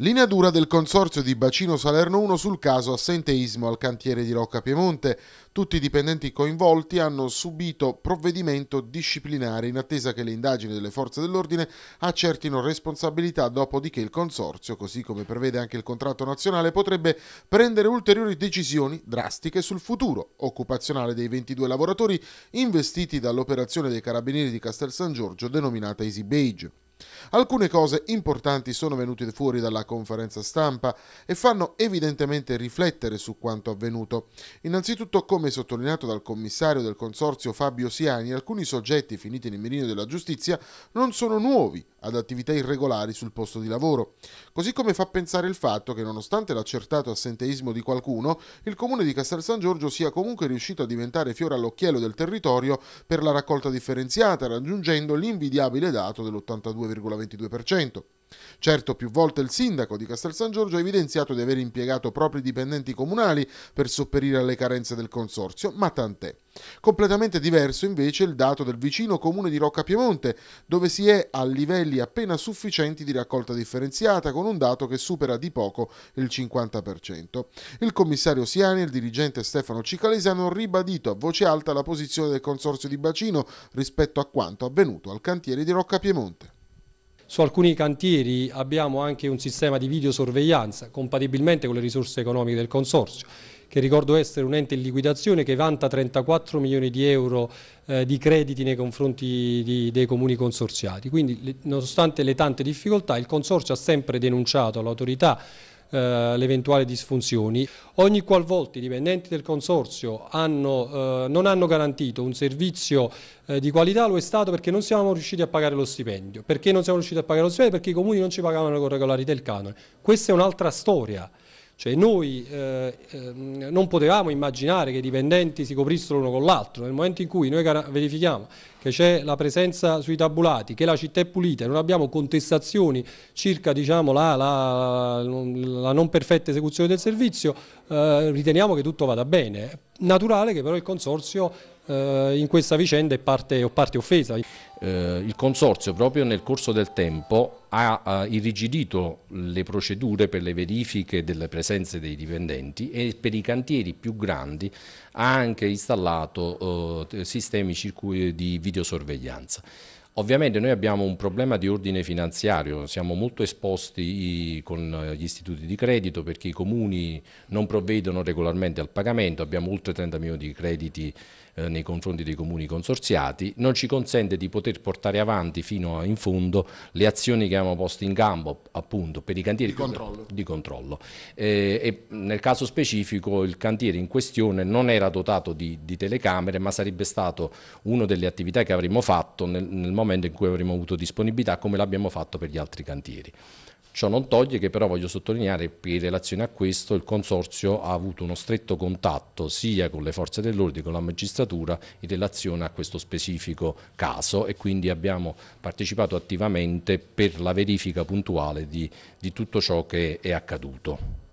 Linea dura del Consorzio di Bacino Salerno 1 sul caso assenteismo al cantiere di Rocca Piemonte. Tutti i dipendenti coinvolti hanno subito provvedimento disciplinare in attesa che le indagini delle forze dell'ordine accertino responsabilità, dopodiché il Consorzio, così come prevede anche il contratto nazionale, potrebbe prendere ulteriori decisioni drastiche sul futuro occupazionale dei 22 lavoratori investiti dall'operazione dei carabinieri di Castel San Giorgio denominata Easy Beige. Alcune cose importanti sono venute fuori dalla conferenza stampa e fanno evidentemente riflettere su quanto avvenuto. Innanzitutto, come sottolineato dal commissario del consorzio Fabio Siani, alcuni soggetti finiti nel mirino della giustizia non sono nuovi ad attività irregolari sul posto di lavoro. Così come fa pensare il fatto che, nonostante l'accertato assenteismo di qualcuno, il comune di Castel San Giorgio sia comunque riuscito a diventare fiore all'occhiello del territorio per la raccolta differenziata, raggiungendo l'invidiabile dato dell'82 2,22%. Certo, più volte il sindaco di Castel San Giorgio ha evidenziato di aver impiegato propri dipendenti comunali per sopperire alle carenze del consorzio, ma tant'è. Completamente diverso invece il dato del vicino comune di Rocca Piemonte, dove si è a livelli appena sufficienti di raccolta differenziata, con un dato che supera di poco il 50%. Il commissario Siani e il dirigente Stefano Cicalesi hanno ribadito a voce alta la posizione del consorzio di bacino rispetto a quanto avvenuto al cantiere di Rocca Piemonte. Su alcuni cantieri abbiamo anche un sistema di videosorveglianza compatibilmente con le risorse economiche del Consorzio che ricordo essere un ente in liquidazione che vanta 34 milioni di euro eh, di crediti nei confronti di, dei comuni consorziati. Quindi le, nonostante le tante difficoltà il Consorzio ha sempre denunciato all'autorità eh, le eventuali disfunzioni. Ogni qualvolta i dipendenti del Consorzio hanno, eh, non hanno garantito un servizio eh, di qualità lo è stato perché non siamo riusciti a pagare lo stipendio. Perché non siamo riusciti a pagare lo stipendio? Perché i comuni non ci pagavano con regolarità il canone. Questa è un'altra storia. Cioè noi eh, ehm, non potevamo immaginare che i dipendenti si coprissero l'uno con l'altro, nel momento in cui noi verifichiamo che c'è la presenza sui tabulati, che la città è pulita, e non abbiamo contestazioni circa diciamo, la, la, la, non perfetta esecuzione del servizio, eh, riteniamo che tutto vada bene. Naturale che però il Consorzio eh, in questa vicenda è parte, parte offesa. Eh, il Consorzio proprio nel corso del tempo ha eh, irrigidito le procedure per le verifiche delle presenze dei dipendenti e per i cantieri più grandi ha anche installato eh, sistemi di videosorveglianza. Ovviamente noi abbiamo un problema di ordine finanziario, siamo molto esposti con gli istituti di credito perché i comuni non provvedono regolarmente al pagamento, abbiamo oltre 30 milioni di crediti eh, nei confronti dei comuni consorziati, non ci consente di poter portare avanti fino in fondo le azioni che abbiamo posto in campo appunto per i cantieri di controllo. Di controllo. Eh, e nel caso specifico il cantiere in questione non era dotato di, di telecamere ma sarebbe stato una delle attività che avremmo fatto nel, nel momento in cui avremmo avuto disponibilità come l'abbiamo fatto per gli altri cantieri. Ciò non toglie che però voglio sottolineare che in relazione a questo il Consorzio ha avuto uno stretto contatto sia con le forze dell'ordine che con la magistratura in relazione a questo specifico caso e quindi abbiamo partecipato attivamente per la verifica puntuale di, di tutto ciò che è accaduto.